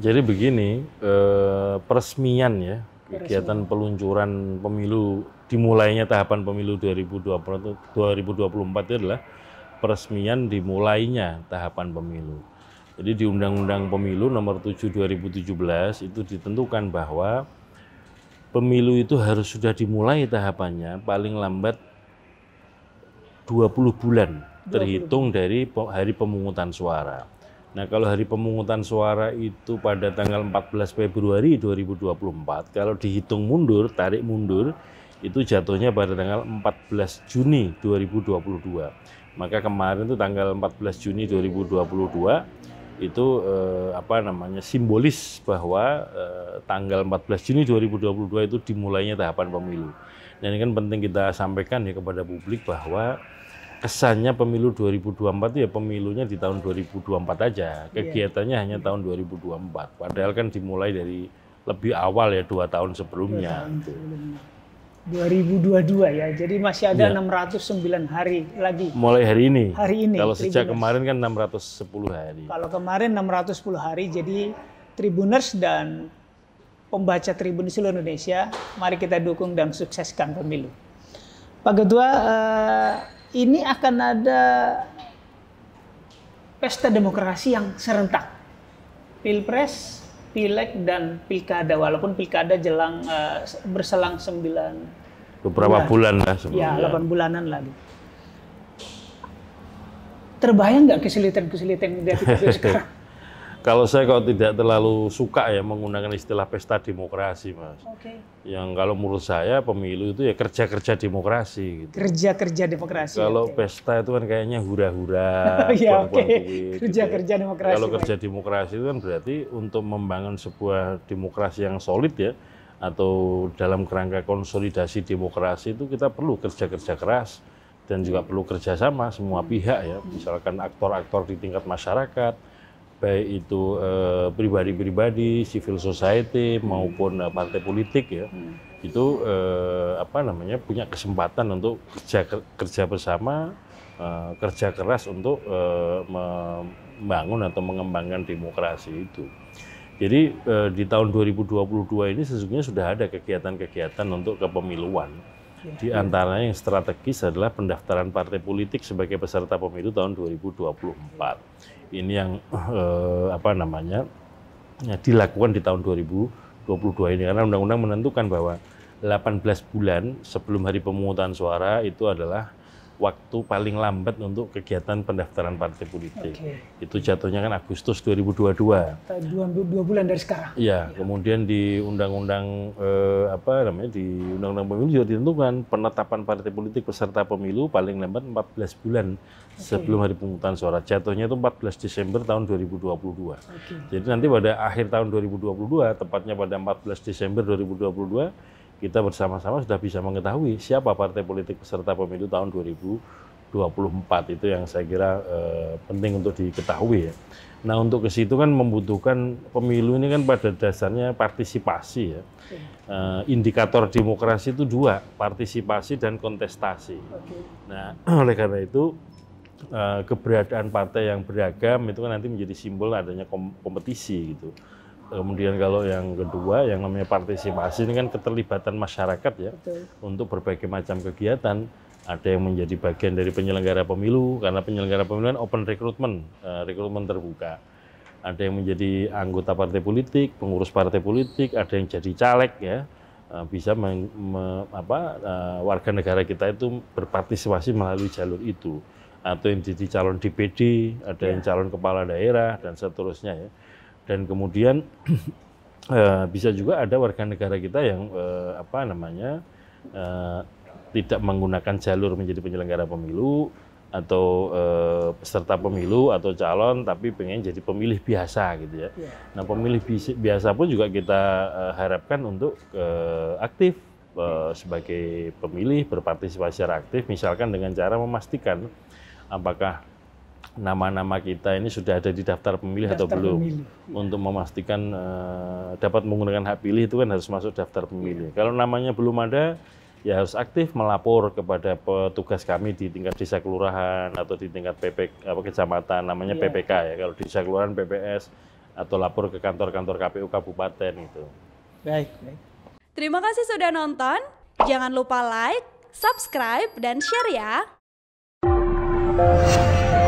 Jadi begini, eh, peresmian ya peresmian. kegiatan peluncuran pemilu dimulainya tahapan pemilu 2020, 2024 itu adalah peresmian dimulainya tahapan pemilu. Jadi di Undang-Undang Pemilu Nomor 7 2017 itu ditentukan bahwa pemilu itu harus sudah dimulai tahapannya paling lambat 20 bulan terhitung dari hari pemungutan suara. Nah, kalau hari pemungutan suara itu pada tanggal 14 Februari 2024, kalau dihitung mundur, tarik mundur, itu jatuhnya pada tanggal 14 Juni 2022. Maka kemarin itu tanggal 14 Juni 2022 itu eh, apa namanya simbolis bahwa eh, tanggal 14 Juni 2022 itu dimulainya tahapan pemilu. Dan ini kan penting kita sampaikan ya kepada publik bahwa kesannya pemilu 2024 itu ya pemilunya di tahun 2024 aja. Iya. Kegiatannya yeah. hanya tahun 2024. Padahal kan dimulai dari lebih awal ya dua tahun sebelumnya. Dua tahun sebelumnya. 2022 ya. Jadi masih ada yeah. Iya. 609 hari lagi. Mulai hari ini. Hari ini. Kalau sejak kemarin kan 610 hari. Kalau kemarin 610 hari jadi Tribuners dan pembaca Tribun seluruh Indonesia, mari kita dukung dan sukseskan pemilu. Pak Ketua, eh, ini akan ada pesta demokrasi yang serentak. Pilpres, Pileg, dan Pilkada. Walaupun Pilkada jelang uh, berselang 9 Beberapa bulan, bulan lah sebelumnya. Ya, 8 ya. bulanan lagi. Gitu. Terbayang nggak kesulitan-kesulitan yang kita sekarang? Kalau saya kalau tidak terlalu suka ya menggunakan istilah pesta demokrasi, Mas. Oke. Okay. Yang kalau menurut saya pemilu itu ya kerja-kerja demokrasi gitu. Kerja-kerja demokrasi. Kalau okay. pesta itu kan kayaknya hura-hura. Iya, gitu ya, oke. Kerja-kerja demokrasi. Kalau kerja demokrasi itu kan berarti untuk membangun sebuah demokrasi yang solid ya atau dalam kerangka konsolidasi demokrasi itu kita perlu kerja-kerja keras dan juga perlu kerjasama semua hmm. pihak ya, misalkan aktor-aktor di tingkat masyarakat, baik itu eh, pribadi-pribadi, eh, civil society maupun eh, partai politik ya, hmm. itu eh, apa namanya punya kesempatan untuk kerja kerja bersama, eh, kerja keras untuk eh, membangun atau mengembangkan demokrasi itu. Jadi eh, di tahun 2022 ini sesungguhnya sudah ada kegiatan-kegiatan untuk kepemiluan Iya. Di antara yang strategis adalah pendaftaran partai politik sebagai peserta pemilu tahun 2024. Ini yang eh, apa namanya ya, dilakukan di tahun 2022 ini karena undang-undang menentukan bahwa 18 bulan sebelum hari pemungutan suara itu adalah waktu paling lambat untuk kegiatan pendaftaran partai politik. Okay. Itu jatuhnya kan Agustus 2022. Dua, dua bulan dari sekarang. Iya, ya. kemudian di undang-undang eh, apa namanya di undang-undang pemilu juga ditentukan penetapan partai politik peserta pemilu paling lambat 14 bulan okay. sebelum hari pemungutan suara. Jatuhnya itu 14 Desember tahun 2022. Okay. Jadi nanti pada akhir tahun 2022, tepatnya pada 14 Desember 2022 kita bersama-sama sudah bisa mengetahui siapa partai politik peserta pemilu tahun 2024 itu yang saya kira eh, penting untuk diketahui ya. Nah untuk ke situ kan membutuhkan pemilu ini kan pada dasarnya partisipasi ya. Okay. Eh, indikator demokrasi itu dua, partisipasi dan kontestasi. Nah oleh karena itu eh, keberadaan partai yang beragam itu kan nanti menjadi simbol adanya kompetisi gitu. Kemudian kalau yang kedua yang namanya partisipasi ini kan keterlibatan masyarakat ya Betul. untuk berbagai macam kegiatan. Ada yang menjadi bagian dari penyelenggara pemilu karena penyelenggara pemilu kan open recruitment, uh, eh, rekrutmen terbuka. Ada yang menjadi anggota partai politik, pengurus partai politik, ada yang jadi caleg ya eh, bisa men, me, apa, uh, warga negara kita itu berpartisipasi melalui jalur itu atau yang jadi calon DPD, ada ya. yang calon kepala daerah dan seterusnya ya dan kemudian uh, bisa juga ada warga negara kita yang uh, apa namanya uh, tidak menggunakan jalur menjadi penyelenggara pemilu atau e, peserta pemilu atau calon tapi pengen jadi pemilih biasa gitu ya. Iya. Nah pemilih biasa pun juga kita e, harapkan untuk e, aktif sebagai pemilih berpartisipasi secara aktif misalkan dengan cara memastikan apakah nama-nama kita ini sudah ada di daftar pemilih daftar atau belum pemilih. Iya. untuk memastikan uh, dapat menggunakan hak pilih itu kan harus masuk daftar pemilih. Ya. Kalau namanya belum ada ya harus aktif melapor kepada petugas kami di tingkat desa kelurahan atau di tingkat PP apa kecamatan namanya ya. PPK ya kalau desa kelurahan PPS atau lapor ke kantor-kantor KPU kabupaten itu. Baik, baik. Terima kasih sudah nonton. Jangan lupa like, subscribe dan share ya.